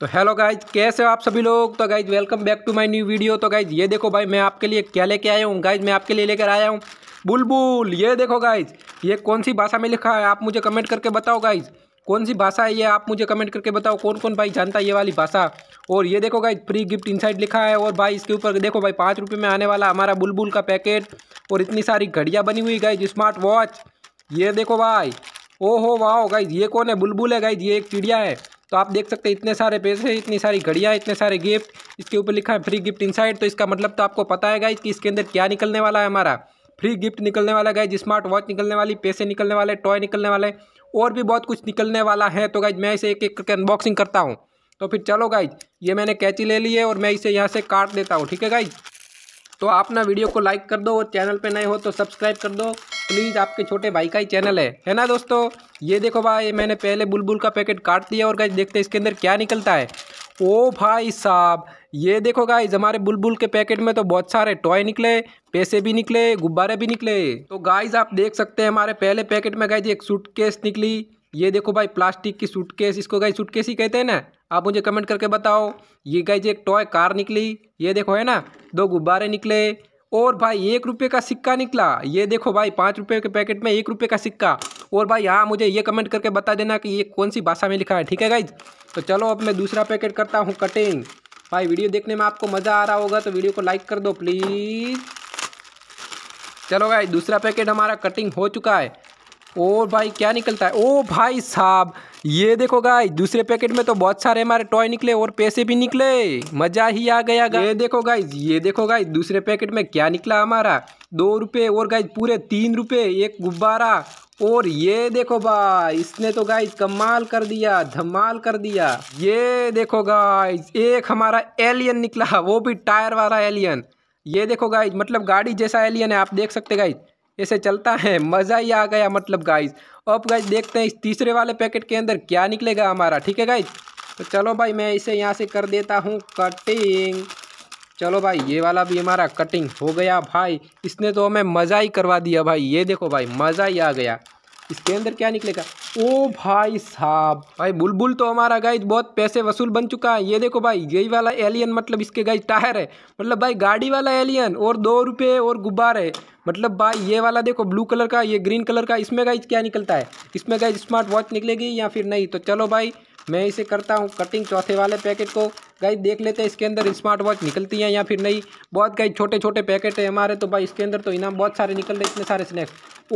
तो hello guys कैसे हो आप सभी लोग तो guys welcome back to my new video तो गाइज ये देखो भाई मैं आपके लिए क्या लेके आया हूँ गाइज मैं आपके लिए लेकर आया हूँ बुलबुल ये देखो गाइज ये कौन सी भाषा में लिखा है आप मुझे कमेंट करके बताओ गाइज कौन सी भाषा है ये आप मुझे कमेंट करके बताओ कौन कौन भाई जानता है ये वाली भाषा और ये देखो गाइज फ्री गिफ्ट इनसाइड लिखा है और भाई इसके ऊपर देखो भाई पाँच रुपये में आने वाला हमारा बुलबुल का पैकेट और इतनी सारी घड़ियाँ बनी हुई गाइज स्मार्ट वॉच ये देखो भाई ओहो वाह गाइज ये कौन है बुलबुल है गाइज ये एक चिड़िया है तो आप देख सकते हैं इतने सारे पैसे इतनी सारी घड़ियाँ इतने सारे गिफ्ट इसके ऊपर लिखा है फ्री गिफ्ट इनसाइड तो इसका मतलब तो आपको पता है गाइज कि इसके अंदर क्या निकलने वाला है हमारा फ्री गिफ्ट निकलने वाला गाइज स्मार्ट वॉच निकलने वाली पैसे निकलने वाले टॉय निकलने वाले और भी बहुत कुछ निकलने वाला है तो गाइज मैं इसे एक एक करके अनबॉक्सिंग करता हूँ तो फिर चलो गाइज ये मैंने कैची ले ली है और मैं इसे यहाँ से काट देता हूँ ठीक है गाइज तो आप ना वीडियो को लाइक कर दो और चैनल पे नए हो तो सब्सक्राइब कर दो प्लीज़ आपके छोटे भाई का ही चैनल है है ना दोस्तों ये देखो भाई मैंने पहले बुलबुल का पैकेट काट दिया और गाइज देखते हैं इसके अंदर क्या निकलता है ओ भाई साहब ये देखो गाइज हमारे बुलबुल के पैकेट में तो बहुत सारे टॉय निकले पैसे भी निकले गुब्बारे भी निकले तो गाइज आप देख सकते हैं हमारे पहले पैकेट में गाइज एक सूटकेस निकली ये देखो भाई प्लास्टिक की सूटकेस इसको गाइज सूटकेस ही कहते हैं ना आप मुझे कमेंट करके बताओ ये गाइज एक टॉय कार निकली ये देखो है ना दो गुब्बारे निकले और भाई एक रुपये का सिक्का निकला ये देखो भाई पाँच रुपये के पैकेट में एक रुपये का सिक्का और भाई हाँ मुझे ये कमेंट करके बता देना कि ये कौन सी भाषा में लिखा है ठीक है गाइज तो चलो अब मैं दूसरा पैकेट करता हूँ कटिंग भाई वीडियो देखने में आपको मज़ा आ रहा होगा तो वीडियो को लाइक कर दो प्लीज़ चलो भाई दूसरा पैकेट हमारा कटिंग हो चुका है और भाई क्या निकलता है ओ भाई साहब ये देखो गाई दूसरे पैकेट में तो बहुत सारे हमारे टॉय निकले और पैसे भी निकले मज़ा ही आ गया ये देखो गाई ये देखो गाई दूसरे पैकेट में क्या निकला हमारा दो रुपये और गाय पूरे तीन रुपये एक गुब्बारा और ये देखो भाई इसने तो गाइज कमाल कर दिया धमाल कर दिया ये देखो गाइज एक हमारा एलियन निकला वो भी टायर वाला एलियन ये देखो गाइज मतलब गाड़ी जैसा एलियन है आप देख सकते गाइज ऐसे चलता है मज़ा ही आ गया मतलब गाइज अब गाइज देखते हैं इस तीसरे वाले पैकेट के अंदर क्या निकलेगा हमारा ठीक है गाइज तो चलो भाई मैं इसे यहाँ से कर देता हूँ कटिंग चलो भाई ये वाला भी हमारा कटिंग हो गया भाई इसने तो हमें मज़ा ही करवा दिया भाई ये देखो भाई मज़ा ही आ गया इसके अंदर क्या निकलेगा ओ भाई साहब भाई बुलबुल बुल तो हमारा गाइज बहुत पैसे वसूल बन चुका है ये देखो भाई यही वाला एलियन मतलब इसके गाइज टायर है मतलब भाई गाड़ी वाला एलियन और दो रुपये और गुब्बार है मतलब भाई ये वाला देखो ब्लू कलर का ये ग्रीन कलर का इसमें गाइज क्या निकलता है इसमें गाइज स्मार्ट वॉच निकलेगी या फिर नहीं तो चलो भाई मैं इसे करता हूँ कटिंग चौथे वाले पैकेट को गाइज देख लेते हैं इसके अंदर स्मार्ट वॉच निकलती है या फिर नहीं बहुत गाइज छोटे छोटे पैकेट है हमारे तो भाई इसके अंदर तो इनाम बहुत सारे निकल रहे इतने सारे स्नैक्स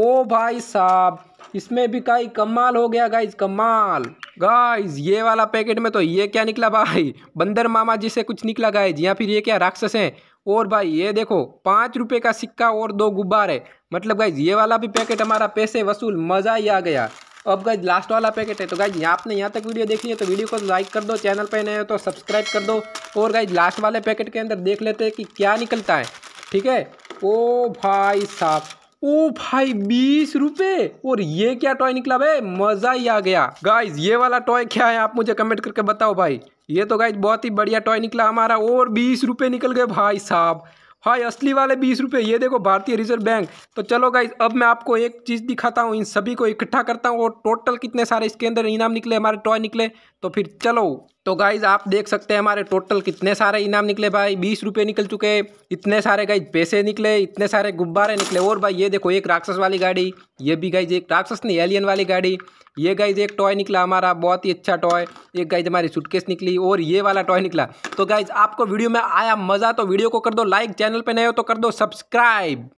ओ भाई साहब इसमें भी काई कमाल हो गया गाइज कमाल गाइस ये वाला पैकेट में तो ये क्या निकला भाई बंदर मामा जी से कुछ निकला गाइज या फिर ये क्या राक्षस हैं और भाई ये देखो पाँच रुपये का सिक्का और दो गुब्बारे मतलब गाइज ये वाला भी पैकेट हमारा पैसे वसूल मज़ा ही आ गया अब गाइज लास्ट वाला पैकेट है तो गाइज आपने यहाँ तक वीडियो देखी है तो वीडियो को लाइक कर दो चैनल पर नए हो तो सब्सक्राइब कर दो और गाइज लास्ट वाले पैकेट के अंदर देख लेते हैं कि क्या निकलता है ठीक है ओ भाई साहब ओ भाई बीस रुपए और ये क्या टॉय निकला भाई मज़ा ही आ गया गाइज ये वाला टॉय क्या है आप मुझे कमेंट करके बताओ भाई ये तो गाइज बहुत ही बढ़िया टॉय निकला हमारा और बीस रुपए निकल गए भाई साहब हाँ असली वाले बीस रुपये ये देखो भारतीय रिजर्व बैंक तो चलो गाइज अब मैं आपको एक चीज़ दिखाता हूँ इन सभी को इकट्ठा करता हूँ और टोटल कितने सारे इसके अंदर इनाम निकले हमारे टॉय निकले तो फिर चलो तो गाइज आप देख सकते हैं हमारे टोटल कितने सारे इनाम निकले भाई बीस रुपये निकल चुके इतने सारे गाइज पैसे निकले इतने सारे गुब्बारे निकले और भाई ये देखो एक राक्षस वाली गाड़ी ये भी गाइज एक राक्षस नहीं एलियन वाली गाड़ी ये गाइज एक टॉय निकला हमारा बहुत ही अच्छा टॉय एक गाइज हमारी सुटकेस निकली और ये वाला टॉय निकला तो गाइज आपको वीडियो में आया मज़ा तो वीडियो को कर दो लाइक चैनल पर नए हो तो कर दो सब्सक्राइब